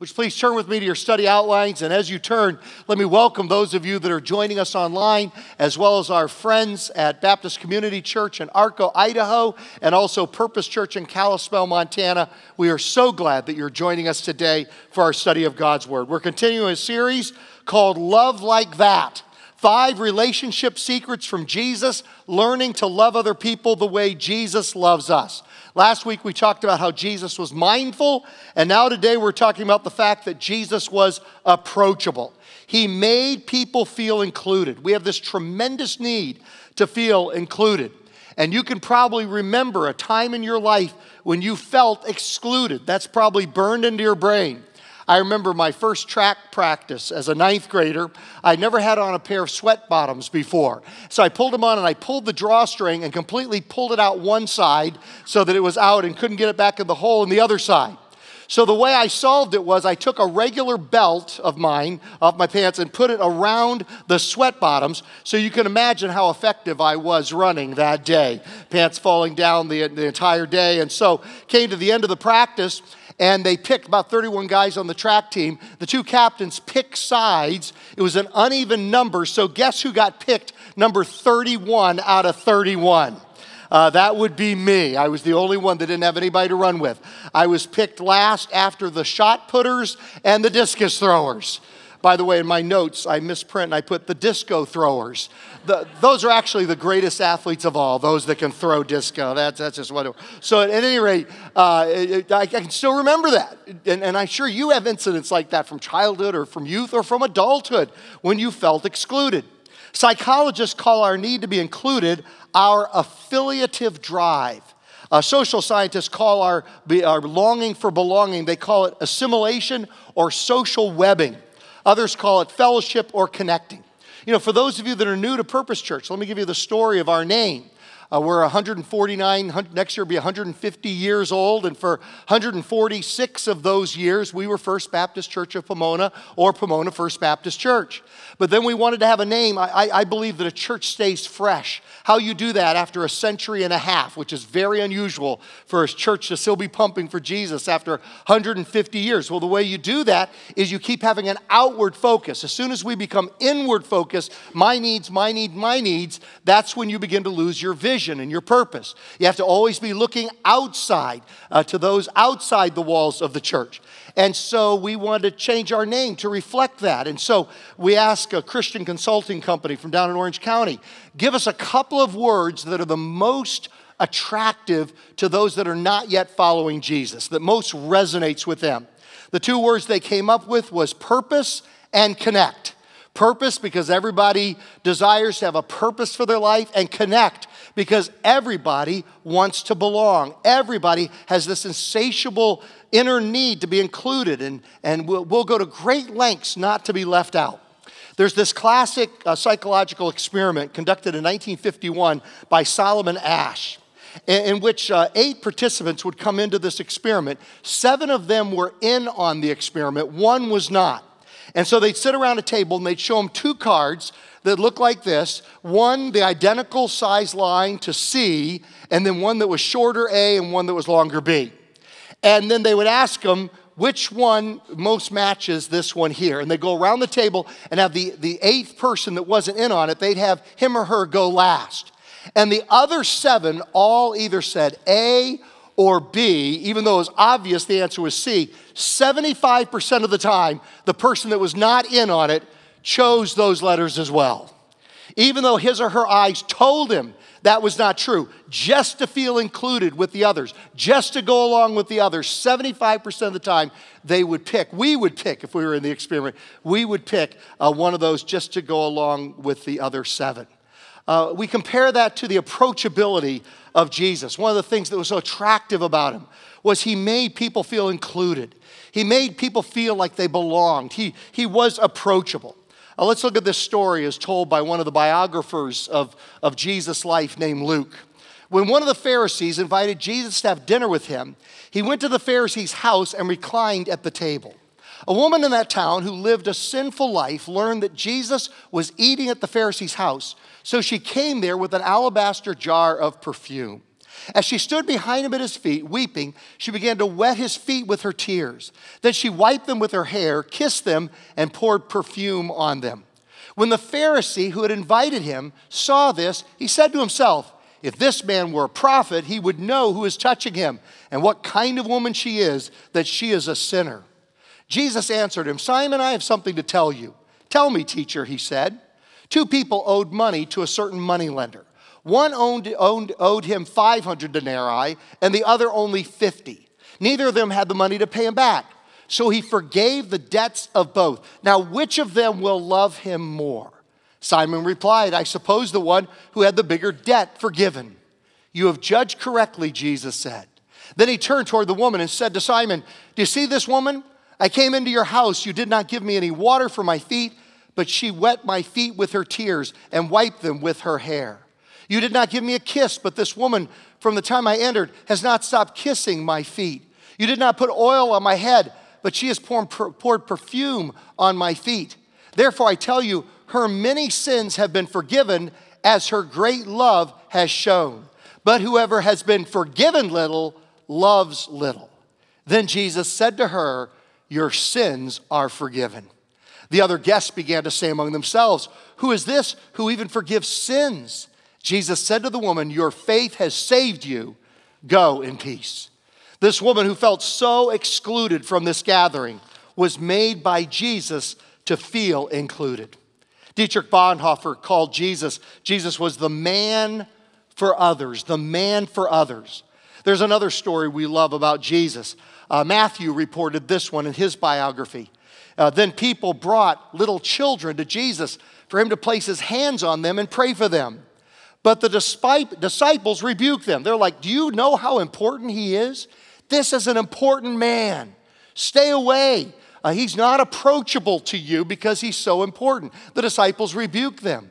Which please turn with me to your study outlines. And as you turn, let me welcome those of you that are joining us online, as well as our friends at Baptist Community Church in Arco, Idaho, and also Purpose Church in Kalispell, Montana. We are so glad that you're joining us today for our study of God's Word. We're continuing a series called Love Like That. Five relationship secrets from Jesus, learning to love other people the way Jesus loves us. Last week we talked about how Jesus was mindful, and now today we're talking about the fact that Jesus was approachable. He made people feel included. We have this tremendous need to feel included. And you can probably remember a time in your life when you felt excluded. That's probably burned into your brain. I remember my first track practice as a ninth grader. I never had on a pair of sweat bottoms before. So I pulled them on and I pulled the drawstring and completely pulled it out one side so that it was out and couldn't get it back in the hole on the other side. So the way I solved it was I took a regular belt of mine off my pants and put it around the sweat bottoms. So you can imagine how effective I was running that day. Pants falling down the, the entire day. And so came to the end of the practice and they picked about 31 guys on the track team. The two captains picked sides. It was an uneven number, so guess who got picked number 31 out of 31? Uh, that would be me. I was the only one that didn't have anybody to run with. I was picked last after the shot putters and the discus throwers. By the way, in my notes, I misprint and I put the disco throwers the, those are actually the greatest athletes of all, those that can throw disco. That's, that's just what it was. So, at, at any rate, uh, it, I, I, can still remember that. And, and I'm sure you have incidents like that from childhood or from youth or from adulthood when you felt excluded. Psychologists call our need to be included our affiliative drive. Uh, social scientists call our, our longing for belonging, they call it assimilation or social webbing. Others call it fellowship or connecting. You know, for those of you that are new to Purpose Church, let me give you the story of our name. Uh, we're 149, next year will be 150 years old, and for 146 of those years, we were First Baptist Church of Pomona or Pomona First Baptist Church. But then we wanted to have a name. I, I, I believe that a church stays fresh. How you do that after a century and a half, which is very unusual for a church to still be pumping for Jesus after 150 years. Well, the way you do that is you keep having an outward focus. As soon as we become inward focused, my needs, my need, my needs, that's when you begin to lose your vision vision and your purpose. You have to always be looking outside uh, to those outside the walls of the church. And so we wanted to change our name to reflect that. And so we asked a Christian consulting company from down in Orange County give us a couple of words that are the most attractive to those that are not yet following Jesus, that most resonates with them. The two words they came up with was purpose and connect. Purpose because everybody desires to have a purpose for their life and connect because everybody wants to belong. Everybody has this insatiable inner need to be included, and, and we'll, we'll go to great lengths not to be left out. There's this classic uh, psychological experiment conducted in 1951 by Solomon Ash in, which uh, eight participants would come into this experiment. Seven of them were in on the experiment, one was not. And so they'd sit around a table and they'd show them two cards that looked like this one, the identical size line to C, and then one that was shorter A and one that was longer B. And then they would ask them, which one most matches this one here? And they would go around the table and have the, the eighth person that wasn't in on it, they'd have him or her go last. And the other seven all either said A or B, even though it's obvious the answer was C, 75% of the time, the person that was not in on it chose those letters as well. Even though his or her eyes told him that was not true, just to feel included with the others, just to go along with the others, 75% of the time they would pick, we would pick if we were in the experiment, we would pick uh, one of those just to go along with the other seven. Uh, we compare that to the approachability of Jesus. One of the things that was so attractive about him was he made people feel included. He made people feel like they belonged. He, he was approachable. Uh, let's look at this story as told by one of the biographers of, of Jesus' life named Luke. When one of the Pharisees invited Jesus to have dinner with him, he went to the Pharisee's house and reclined at the table. A woman in that town who lived a sinful life learned that Jesus was eating at the Pharisee's house, so she came there with an alabaster jar of perfume. As she stood behind him at his feet, weeping, she began to wet his feet with her tears. Then she wiped them with her hair, kissed them, and poured perfume on them. When the Pharisee who had invited him saw this, he said to himself, If this man were a prophet, he would know who is touching him and what kind of woman she is, that she is a sinner. Jesus answered him, Simon, I have something to tell you. Tell me, teacher, he said. Two people owed money to a certain moneylender. One owned, owned, owed him 500 denarii, and the other only 50. Neither of them had the money to pay him back. So he forgave the debts of both. Now, which of them will love him more? Simon replied, I suppose the one who had the bigger debt forgiven. You have judged correctly, Jesus said. Then he turned toward the woman and said to Simon, Do you see this woman? I came into your house. You did not give me any water for my feet, but she wet my feet with her tears and wiped them with her hair. You did not give me a kiss, but this woman from the time I entered has not stopped kissing my feet. You did not put oil on my head, but she has poured perfume on my feet. Therefore, I tell you, her many sins have been forgiven as her great love has shown. But whoever has been forgiven little loves little. Then Jesus said to her, your sins are forgiven. The other guests began to say among themselves, Who is this who even forgives sins? Jesus said to the woman, Your faith has saved you. Go in peace. This woman who felt so excluded from this gathering was made by Jesus to feel included. Dietrich Bonhoeffer called Jesus, Jesus was the man for others, the man for others. There's another story we love about Jesus uh, Matthew reported this one in his biography. Uh, then people brought little children to Jesus for him to place his hands on them and pray for them. But the disciples rebuked them. They're like, Do you know how important he is? This is an important man. Stay away. Uh, he's not approachable to you because he's so important. The disciples rebuked them.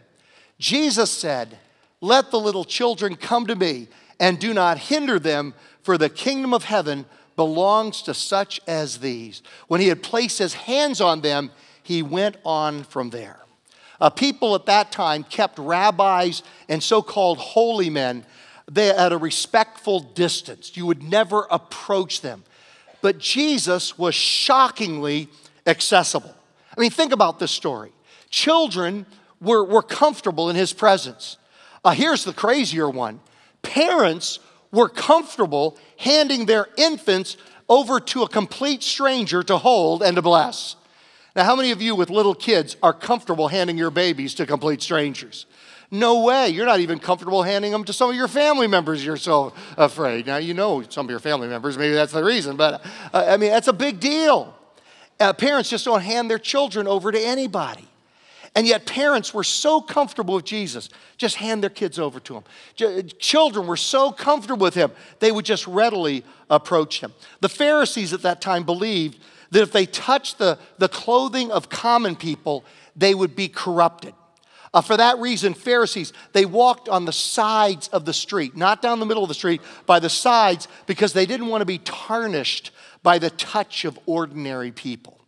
Jesus said, Let the little children come to me and do not hinder them, for the kingdom of heaven belongs to such as these. When he had placed his hands on them, he went on from there. Uh, people at that time kept rabbis and so called holy men they, at a respectful distance. You would never approach them. But Jesus was shockingly accessible. I mean, think about this story. Children were, were comfortable in his presence. Uh, here's the crazier one parents were comfortable handing their infants over to a complete stranger to hold and to bless. Now, how many of you with little kids are comfortable handing your babies to complete strangers? No way. You're not even comfortable handing them to some of your family members. You're so afraid. Now, you know some of your family members. Maybe that's the reason, but uh, I mean, that's a big deal. Uh, parents just don't hand their children over to anybody. And yet, parents were so comfortable with Jesus, just hand their kids over to him. children were so comfortable with him, they would just readily approach him. The Pharisees at that time believed that if they touched the, the clothing of common people, they would be corrupted. Uh, for that reason, Pharisees, they walked on the sides of the street, not down the middle of the street, by the sides, because they didn't want to be tarnished by the touch of ordinary people.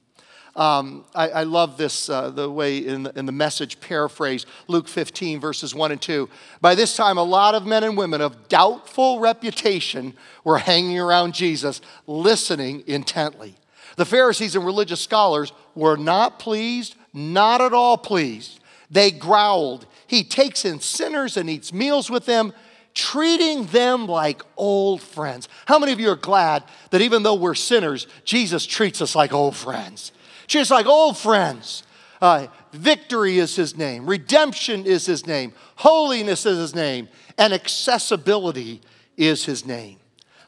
Um, I, I, love this, uh, the way in the, in the message paraphrase, Luke 15, verses 1 and 2. By this time, a lot of men and women of doubtful reputation were hanging around Jesus, listening intently. The Pharisees and religious scholars were not pleased, not at all pleased. They growled, He takes in sinners and eats meals with them treating them like old friends. How many of you are glad that even though we're sinners, Jesus treats us like old friends? just like old friends. Uh, victory is his name, redemption is his name, holiness is his name, and accessibility is his name.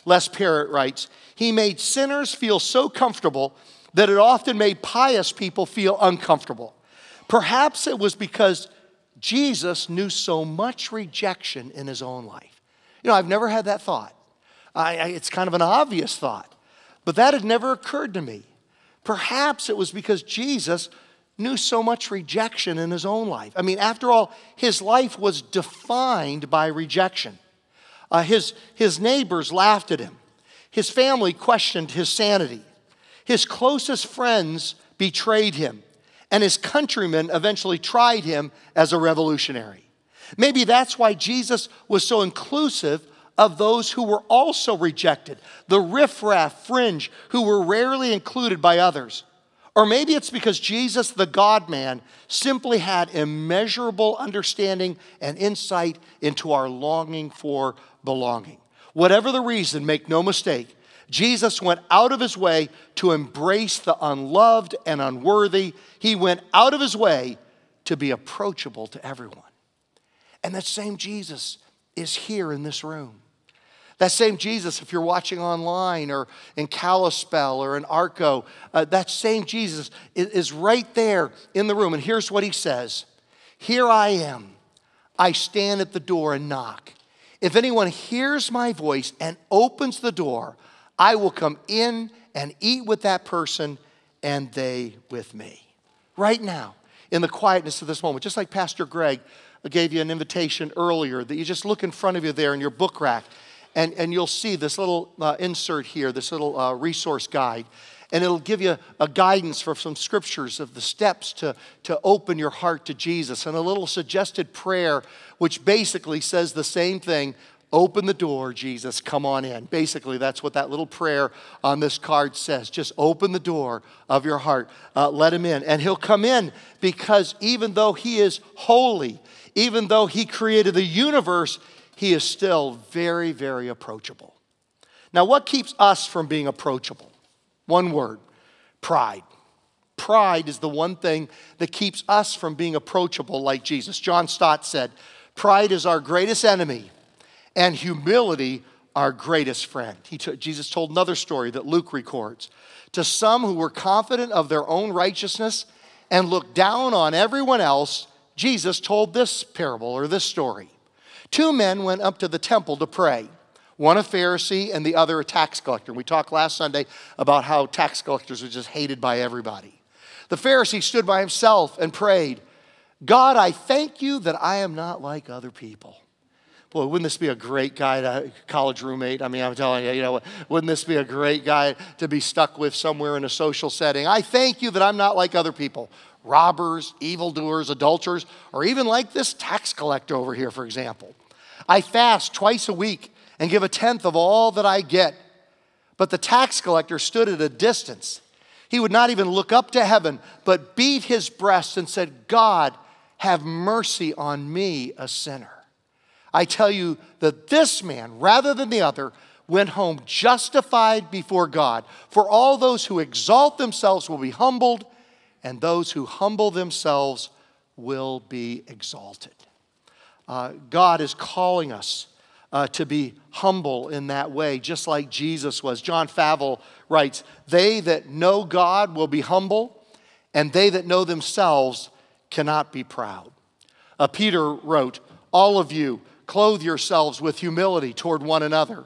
Les Parrott writes, He made sinners feel so comfortable that it often made pious people feel uncomfortable. Perhaps it was because Jesus knew so much rejection in his own life. You know, I've never had that thought. I, I, it's kind of an obvious thought, but that had never occurred to me. Perhaps it was because Jesus knew so much rejection in his own life. I mean, after all, his life was defined by rejection. Uh, his, his neighbors laughed at him, his family questioned his sanity, his closest friends betrayed him, and his countrymen eventually tried him as a revolutionary. Maybe that's why Jesus was so inclusive of those who were also rejected, the riffraff fringe who were rarely included by others. Or maybe it's because Jesus, the God man, simply had immeasurable understanding and insight into our longing for belonging. Whatever the reason, make no mistake, Jesus went out of his way to embrace the unloved and unworthy. He went out of his way to be approachable to everyone. And that same Jesus is here in this room. That same Jesus, if you're watching online or in Kalispell or in Arco, uh, that same Jesus is, is right there in the room. And here's what he says Here I am. I stand at the door and knock. If anyone hears my voice and opens the door, I will come in and eat with that person and they with me. Right now, in the quietness of this moment, just like Pastor Greg gave you an invitation earlier, that you just look in front of you there in your book rack and, and you'll see this little uh, insert here, this little uh, resource guide. And it'll give you a guidance for some scriptures of the steps to, to open your heart to Jesus and a little suggested prayer, which basically says the same thing Open the door, Jesus, come on in. Basically, that's what that little prayer on this card says. Just open the door of your heart, uh, let him in. And he'll come in because even though he is holy, even though he created the universe, he is still very, very approachable. Now, what keeps us from being approachable? One word pride. Pride is the one thing that keeps us from being approachable like Jesus. John Stott said, Pride is our greatest enemy, and humility our greatest friend. Jesus told another story that Luke records. To some who were confident of their own righteousness and looked down on everyone else, Jesus told this parable or this story. Two men went up to the temple to pray one a Pharisee and the other a tax collector. We talked last Sunday about how tax collectors were just hated by everybody. The Pharisee stood by himself and prayed, God, I thank you that I am not like other people. Boy, wouldn't this be a great guy to college roommate? I mean, I'm telling you, you know, wouldn't this be a great guy to be stuck with somewhere in a social setting? I thank you that I'm not like other people robbers, evildoers, adulterers, or even like this tax collector over here, for example. I fast twice a week and give a tenth of all that I get. But the tax collector stood at a distance. He would not even look up to heaven, but beat his breast and said, God, have mercy on me, a sinner. I tell you that this man, rather than the other, went home justified before God. For all those who exalt themselves will be humbled, and those who humble themselves will be exalted. Uh, God is calling us uh, to be humble in that way, just like Jesus was. John Favell writes They that know God will be humble, and they that know themselves cannot be proud. Uh, Peter wrote, All of you, clothe yourselves with humility toward one another,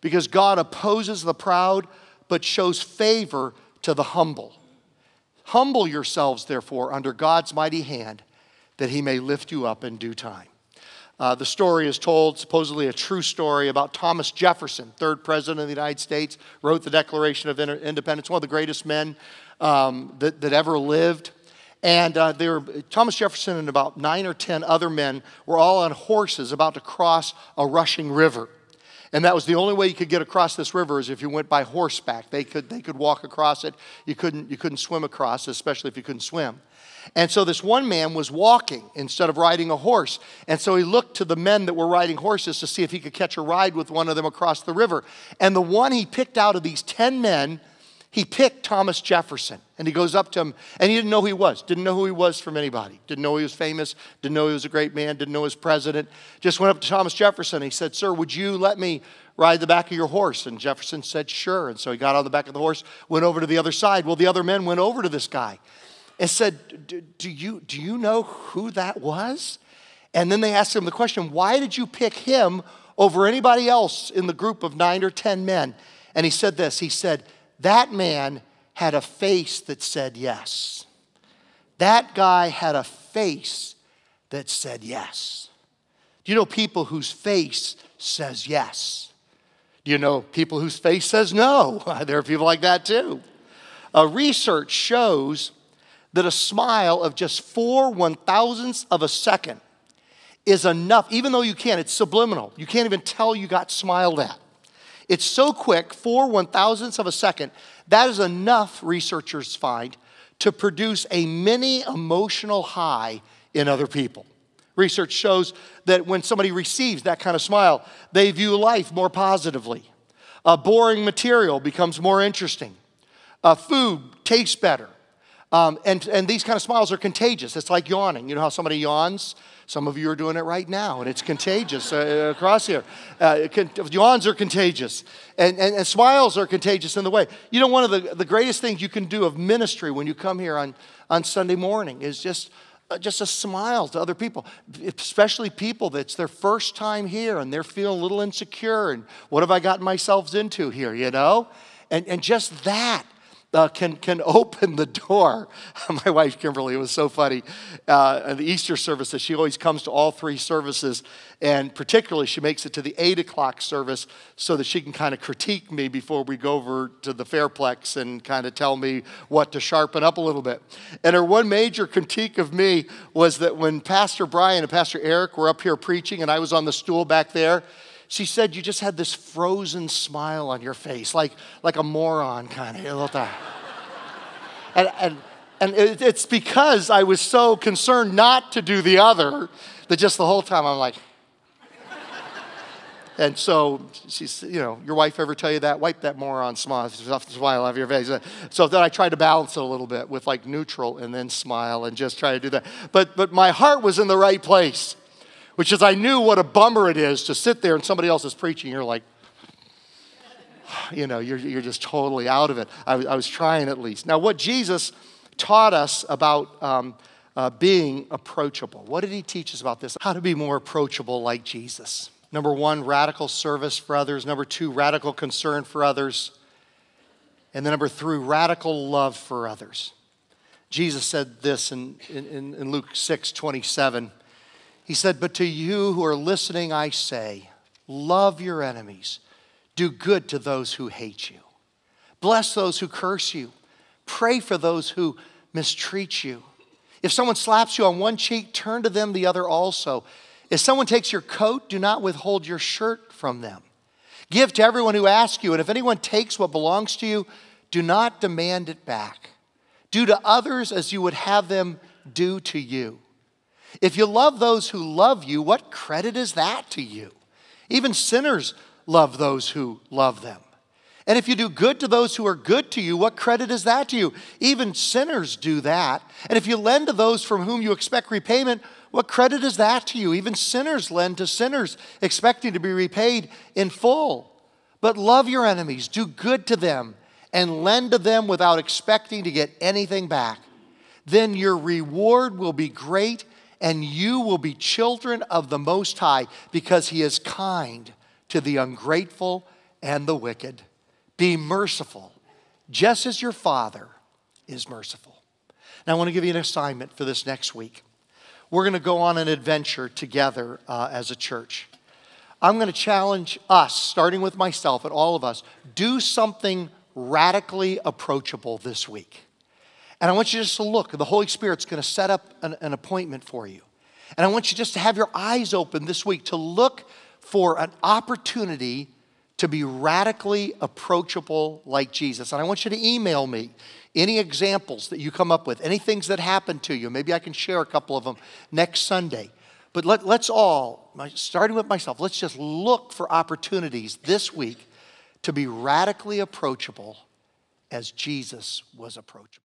because God opposes the proud, but shows favor to the humble. Humble yourselves, therefore, under God's mighty hand, that he may lift you up in due time. Uh, the story is told, supposedly a true story, about Thomas Jefferson, third president of the United States, wrote the Declaration of Independence, one of the greatest men um, that, that ever lived. And uh, were, Thomas Jefferson and about nine or ten other men were all on horses about to cross a rushing river. And that was the only way you could get across this river is if you went by horseback. They could, they could walk across it. You couldn't, you couldn't swim across, especially if you couldn't swim. And so this one man was walking instead of riding a horse. And so he looked to the men that were riding horses to see if he could catch a ride with one of them across the river. And the one he picked out of these 10 men – he picked Thomas Jefferson and he goes up to him and he didn't know who he was, didn't know who he was from anybody, didn't know he was famous, didn't know he was a great man, didn't know he was president. Just went up to Thomas Jefferson and he said, Sir, would you let me ride the back of your horse? And Jefferson said, Sure. And so he got on the back of the horse, went over to the other side. Well, the other men went over to this guy and said, Do you, do you know who that was? And then they asked him the question, Why did you pick him over anybody else in the group of nine or 10 men? And he said this He said, that man had a face that said yes. That guy had a face that said yes. Do you know people whose face says yes? Do you know people whose face says no? there are people like that too. A research shows that a smile of just four one thousandths of a second is enough, even though you can't, it's subliminal. You can't even tell you got smiled at. It's so quick, four one thousandths of a second, that is enough, researchers find, to produce a mini emotional high in other people. Research shows that when somebody receives that kind of smile, they view life more positively. A boring material becomes more interesting. A food tastes better. Um, and, and these kind of smiles are contagious. It's like yawning. You know how somebody yawns? Some of you are doing it right now, and it's contagious uh, uh across here. Uh, yawns are contagious, and, and, and, smiles are contagious in the way. You know, one of the, the greatest things you can do of ministry when you come here on, on Sunday morning is just, uh, just a smile to other people, especially people that's their first time here and they're feeling a little insecure and what have I gotten myself into here, you know? And, and just that uh, can, can open the door. My wife, Kimberly, it was so funny. Uh, the Easter services, she always comes to all three services, and particularly she makes it to the 8 o'clock service so that she can kind of critique me before we go over to the Fairplex and kind of tell me what to sharpen up a little bit. And her one major critique of me was that when Pastor Brian and Pastor Eric were up here preaching and I was on the stool back there, she said you just had this frozen smile on your face, like, like a moron kind of. and, and, and it, it's because I was so concerned not to do the other that just the whole time I'm like, and so she's, you know, your wife ever tell you that? Wipe that moron smile, smile off your face. So then I tried to balance it a little bit with like neutral and then smile and just try to do that. But but my heart was in the right place which is I knew what a bummer it is to sit there and somebody else is preaching. You're like, you know, you're, you're just totally out of it. I, I was trying at least. Now, what Jesus taught us about um, uh, being approachable, what did he teach us about this? How to be more approachable like Jesus. Number one, radical service for others. Number two, radical concern for others. And then number three, radical love for others. Jesus said this in, in, in Luke 6 27. He said, But to you who are listening, I say, love your enemies, do good to those who hate you, bless those who curse you, pray for those who mistreat you. If someone slaps you on one cheek, turn to them the other also. If someone takes your coat, do not withhold your shirt from them. Give to everyone who asks you, and if anyone takes what belongs to you, do not demand it back. Do to others as you would have them do to you. If you love those who love you, what credit is that to you? Even sinners love those who love them. And if you do good to those who are good to you, what credit is that to you? Even sinners do that. And if you lend to those from whom you expect repayment, what credit is that to you? Even sinners lend to sinners, expecting to be repaid in full. But love your enemies, do good to them, and lend to them without expecting to get anything back. Then your reward will be great and you will be children of the Most High because He is kind to the ungrateful and the wicked. Be merciful, just as your Father is merciful. Now, I want to give you an assignment for this next week. We're going to go on an adventure together uh, as a church. I'm going to challenge us, starting with myself and all of us, do something radically approachable this week. And I want you just to look. The Holy Spirit's going to set up an, an, appointment for you. And I want you just to have your eyes open this week to look for an opportunity to be radically approachable like Jesus. And I want you to email me any examples that you come up with, any things that happened to you. Maybe I can share a couple of them next Sunday. But let, let's all, starting with myself, let's just look for opportunities this week to be radically approachable as Jesus was approachable.